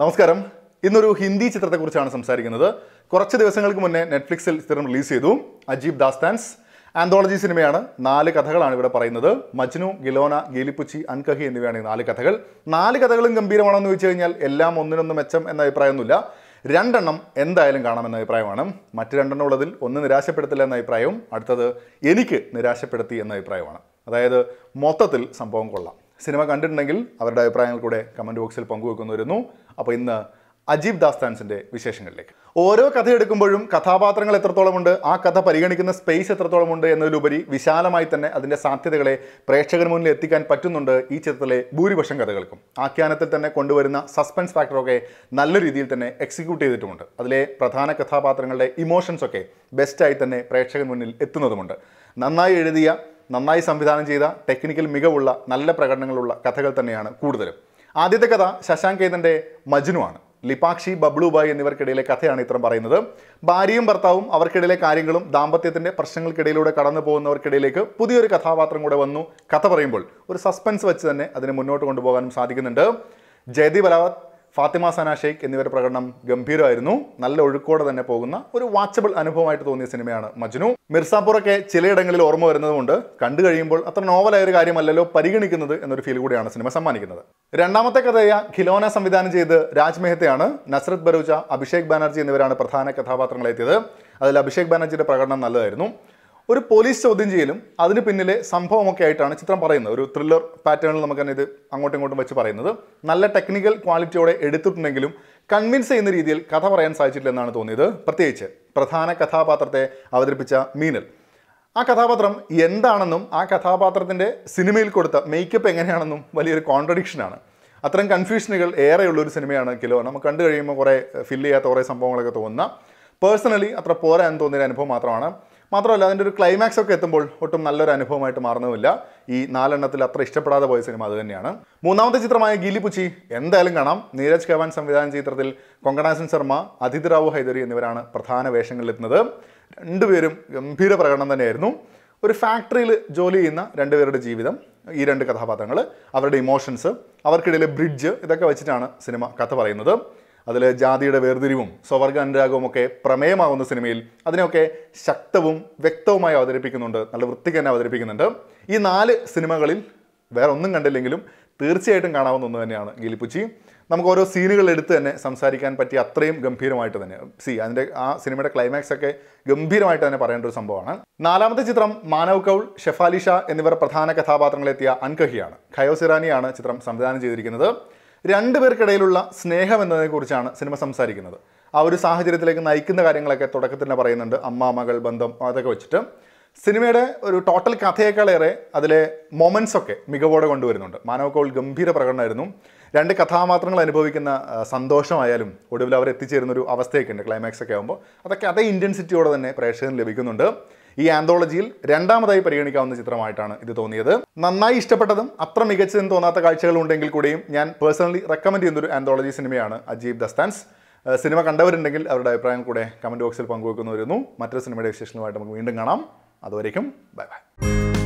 നമസ്കാരം ഇന്നൊരു ഹിന്ദി ചിത്രത്തെക്കുറിച്ചാണ് സംസാരിക്കുന്നത് കുറച്ച് ദിവസങ്ങൾക്ക് മുന്നേ നെറ്റ്ഫ്ലിക്സിൽ ചിത്രം റിലീസ് ചെയ്തു അജീബ് ദാസ്താൻസ് ആന്തോളജി സിനിമയാണ് നാല് കഥകളാണ് ഇവിടെ പറയുന്നത് മജ്നു ഗിലോന ഗീലിപ്പുച്ചി അൻകഹി എന്നിവയാണ് ഈ നാല് കഥകൾ നാല് കഥകളും ഗംഭീരമാണോ എന്ന് ചോദിച്ചു കഴിഞ്ഞാൽ എല്ലാം ഒന്നിനൊന്ന് മെച്ചം എന്ന അഭിപ്രായമൊന്നുമില്ല രണ്ടെണ്ണം എന്തായാലും കാണാമെന്ന അഭിപ്രായമാണ് മറ്റ് രണ്ടെണ്ണം ഉള്ളതിൽ ഒന്ന് നിരാശപ്പെടുത്തില്ല എന്ന അഭിപ്രായവും അടുത്തത് എനിക്ക് നിരാശപ്പെടുത്തി എന്ന അഭിപ്രായമാണ് അതായത് മൊത്തത്തിൽ സംഭവം കൊള്ളാം സിനിമ കണ്ടിട്ടുണ്ടെങ്കിൽ അവരുടെ അഭിപ്രായങ്ങൾ കൂടെ കമൻറ്റ് ബോക്സിൽ പങ്കുവെക്കുന്നു വരുന്നു അപ്പോൾ ഇന്ന് അജീബ് ദാസ്താൻസിൻ്റെ വിശേഷങ്ങളിലേക്ക് ഓരോ കഥ എടുക്കുമ്പോഴും കഥാപാത്രങ്ങൾ എത്രത്തോളമുണ്ട് ആ കഥ പരിഗണിക്കുന്ന സ്പേസ് എത്രത്തോളമുണ്ട് എന്നതിലുപരി വിശാലമായി തന്നെ അതിൻ്റെ സാധ്യതകളെ പ്രേക്ഷകർ മുന്നിൽ എത്തിക്കാൻ പറ്റുന്നുണ്ട് ഈ ചിത്രത്തിലെ ഭൂരിപക്ഷം കഥകൾക്കും ആഖ്യാനത്തിൽ തന്നെ കൊണ്ടുവരുന്ന സസ്പെൻസ് ഫാക്ടറൊക്കെ നല്ല രീതിയിൽ തന്നെ എക്സിക്യൂട്ട് ചെയ്തിട്ടുമുണ്ട് അതിലെ പ്രധാന കഥാപാത്രങ്ങളുടെ ഇമോഷൻസൊക്കെ ബെസ്റ്റായി തന്നെ പ്രേക്ഷകർ മുന്നിൽ എത്തുന്നതുമുണ്ട് നന്നായി എഴുതിയ നന്നായി സംവിധാനം ചെയ്ത ടെക്നിക്കൽ മികവുള്ള നല്ല പ്രകടനങ്ങളുള്ള കഥകൾ തന്നെയാണ് കൂടുതലും ആദ്യത്തെ കഥ ശശാങ്കേതൻ്റെ മജ്നു ആണ് ലിപാക്ഷി ബബ്ലുബായ് എന്നിവർക്കിടയിലെ കഥയാണ് ഇത്തരം പറയുന്നത് ഭാര്യയും ഭർത്താവും അവർക്കിടയിലെ കാര്യങ്ങളും ദാമ്പത്യത്തിൻ്റെ പ്രശ്നങ്ങൾക്കിടയിലൂടെ കടന്നു പോകുന്നവർക്കിടയിലേക്ക് പുതിയൊരു കഥാപാത്രം കൂടെ വന്നു കഥ പറയുമ്പോൾ ഒരു സസ്പെൻസ് വെച്ച് തന്നെ അതിനെ മുന്നോട്ട് കൊണ്ടുപോകാനും സാധിക്കുന്നുണ്ട് ജയദീപ് അലാവത്ത് ഫാത്തിമ സന ഷെയ്ഖ് എന്നിവരുടെ പ്രകടനം ഗംഭീരമായിരുന്നു നല്ല ഒഴുക്കോടെ തന്നെ പോകുന്ന ഒരു വാച്ചബിൾ അനുഭവമായിട്ട് തോന്നിയ സിനിമയാണ് മജ്നു മിർസാപ്പൂറൊക്കെ ചിലയിടങ്ങളിൽ ഓർമ്മ വരുന്നതുകൊണ്ട് കണ്ടു കഴിയുമ്പോൾ അത്ര നോവലായ ഒരു കാര്യമല്ലല്ലോ പരിഗണിക്കുന്നത് എന്നൊരു ഫീൽ കൂടിയാണ് സിനിമ സമ്മാനിക്കുന്നത് രണ്ടാമത്തെ കഥയായ ഖിലോന സംവിധാനം ചെയ്ത് രാജ് മെഹ്തയാണ് നസ്രത് ബരൂജ അഭിഷേക് ബാനർജി എന്നിവരാണ് പ്രധാന കഥാപാത്രങ്ങളെത്തിയത് അതിൽ അഭിഷേക് ബാനർജിയുടെ പ്രകടനം നല്ലതായിരുന്നു ഒരു പോലീസ് ചോദ്യം ചെയ്യലും അതിന് പിന്നിലെ സംഭവമൊക്കെ ആയിട്ടാണ് ചിത്രം പറയുന്നത് ഒരു ത്രില്ലർ പാറ്റേണിൽ നമുക്ക് തന്നെ ഇത് അങ്ങോട്ടും ഇങ്ങോട്ടും വെച്ച് പറയുന്നത് നല്ല ടെക്നിക്കൽ ക്വാളിറ്റിയോടെ എടുത്തിട്ടുണ്ടെങ്കിലും കൺവിൻസ് ചെയ്യുന്ന രീതിയിൽ കഥ പറയാൻ സാധിച്ചിട്ടില്ല എന്നാണ് തോന്നിയത് പ്രത്യേകിച്ച് പ്രധാന കഥാപാത്രത്തെ അവതരിപ്പിച്ച മീനൽ ആ കഥാപാത്രം എന്താണെന്നും ആ കഥാപാത്രത്തിൻ്റെ സിനിമയിൽ കൊടുത്ത മേക്കപ്പ് എങ്ങനെയാണെന്നും വലിയൊരു കോൺട്രഡിക്ഷനാണ് അത്തരം കൺഫ്യൂഷനുകൾ ഏറെയുള്ള ഒരു സിനിമയാണ് കിലോ നമുക്ക് കണ്ടു കഴിയുമ്പോൾ കുറേ ഫില്ല് ചെയ്യാത്ത കുറേ സംഭവങ്ങളൊക്കെ തോന്നുന്ന പേഴ്സണലി അത്ര പോരാൻ തോന്നിയ അനുഭവം മാത്രമാണ് മാത്രമല്ല അതിൻ്റെ ഒരു ക്ലൈമാക്സ് ഒക്കെ എത്തുമ്പോൾ ഒട്ടും നല്ലൊരു അനുഭവമായിട്ട് മാറുന്നുമില്ല ഈ നാലെണ്ണത്തിൽ അത്ര ഇഷ്ടപ്പെടാതെ പോയ സിനിമ അത് തന്നെയാണ് മൂന്നാമത്തെ ചിത്രമായ ഗിലിപുച്ചി എന്തായാലും കാണാം നീരജ് കവാൻ സംവിധാനം ചിത്രത്തിൽ കൊങ്കണാസൻ ശർമ്മ അതിഥി റാവു ഹൈദരി എന്നിവരാണ് പ്രധാന വേഷങ്ങളിലെത്തുന്നത് രണ്ടുപേരും ഗംഭീര പ്രകടനം തന്നെയായിരുന്നു ഒരു ഫാക്ടറിയിൽ ജോലി ചെയ്യുന്ന രണ്ടുപേരുടെ ജീവിതം ഈ രണ്ട് കഥാപാത്രങ്ങൾ അവരുടെ ഇമോഷൻസ് അവർക്കിടയിലെ ബ്രിഡ്ജ് ഇതൊക്കെ വെച്ചിട്ടാണ് സിനിമ കഥ പറയുന്നത് അതിൽ ജാതിയുടെ വേർതിരിവും സ്വവർഗ അനുരാഗവും ഒക്കെ പ്രമേയമാവുന്ന സിനിമയിൽ അതിനെയൊക്കെ ശക്തവും വ്യക്തവുമായി അവതരിപ്പിക്കുന്നുണ്ട് നല്ല വൃത്തിക്ക് തന്നെ അവതരിപ്പിക്കുന്നുണ്ട് ഈ നാല് സിനിമകളിൽ വേറെ ഒന്നും കണ്ടില്ലെങ്കിലും തീർച്ചയായിട്ടും കാണാവുന്ന ഒന്ന് തന്നെയാണ് ഗിലിപ്പുച്ചി നമുക്ക് ഓരോ സീനുകൾ എടുത്ത് തന്നെ സംസാരിക്കാൻ പറ്റിയ അത്രയും ഗംഭീരമായിട്ട് തന്നെ സി അതിൻ്റെ ആ സിനിമയുടെ ക്ലൈമാക്സ് ഒക്കെ ഗംഭീരമായിട്ട് തന്നെ പറയേണ്ട ഒരു സംഭവമാണ് നാലാമത്തെ ചിത്രം മാനവ് കൗൾ ഷെഫാലി ഷാ എന്നിവർ പ്രധാന കഥാപാത്രങ്ങളെത്തിയ അൻകഹിയാണ് ഖയോസിറാനിയാണ് ചിത്രം സംവിധാനം ചെയ്തിരിക്കുന്നത് രണ്ടുപേർക്കിടയിലുള്ള സ്നേഹം എന്നതിനെക്കുറിച്ചാണ് സിനിമ സംസാരിക്കുന്നത് ആ ഒരു സാഹചര്യത്തിലേക്ക് നയിക്കുന്ന കാര്യങ്ങളൊക്കെ തുടക്കത്തിൽ തന്നെ പറയുന്നുണ്ട് അമ്മ മകൾ ബന്ധം അതൊക്കെ വെച്ചിട്ട് സിനിമയുടെ ഒരു ടോട്ടൽ കഥയേക്കാളേറെ അതിലെ മൊമെൻസൊക്കെ ഒക്കെ മികവോടെ കൊണ്ടുവരുന്നുണ്ട് മാനവ് കോൾ ഗംഭീര പ്രകടനമായിരുന്നു രണ്ട് കഥാപാത്രങ്ങൾ അനുഭവിക്കുന്ന സന്തോഷമായാലും ഒടുവിൽ അവർ എത്തിച്ചേരുന്ന ഒരു അവസ്ഥയൊക്കെ ഉണ്ട് ക്ലൈമാക്സ് ഒക്കെ ആകുമ്പോൾ അതൊക്കെ അതേ ഇൻറ്റൻസിറ്റിയോടെ തന്നെ പ്രേക്ഷകന് ലഭിക്കുന്നുണ്ട് ഈ ആന്തോളജിയിൽ രണ്ടാമതായി പരിഗണിക്കാവുന്ന ചിത്രമായിട്ടാണ് ഇത് തോന്നിയത് നന്നായി ഇഷ്ടപ്പെട്ടതും അത്ര മികച്ചതും തോന്നാത്ത കാഴ്ചകൾ ഉണ്ടെങ്കിൽ കൂടിയും ഞാൻ പേഴ്സണലി റെക്കമെൻഡ് ചെയ്യുന്നൊരു ആന്തോളജി സിനിമയാണ് അജീബ് ദസ്താൻസ് സിനിമ കണ്ടവരുണ്ടെങ്കിൽ അവരുടെ അഭിപ്രായം കൂടെ കമൻറ്റ് ബോക്സിൽ പങ്കുവെക്കുന്നവരുന്നു മറ്റൊരു സിനിമയുടെ വിശേഷങ്ങളുമായിട്ട് നമുക്ക് വീണ്ടും കാണാം അതുവരേക്കും ബൈ ബൈ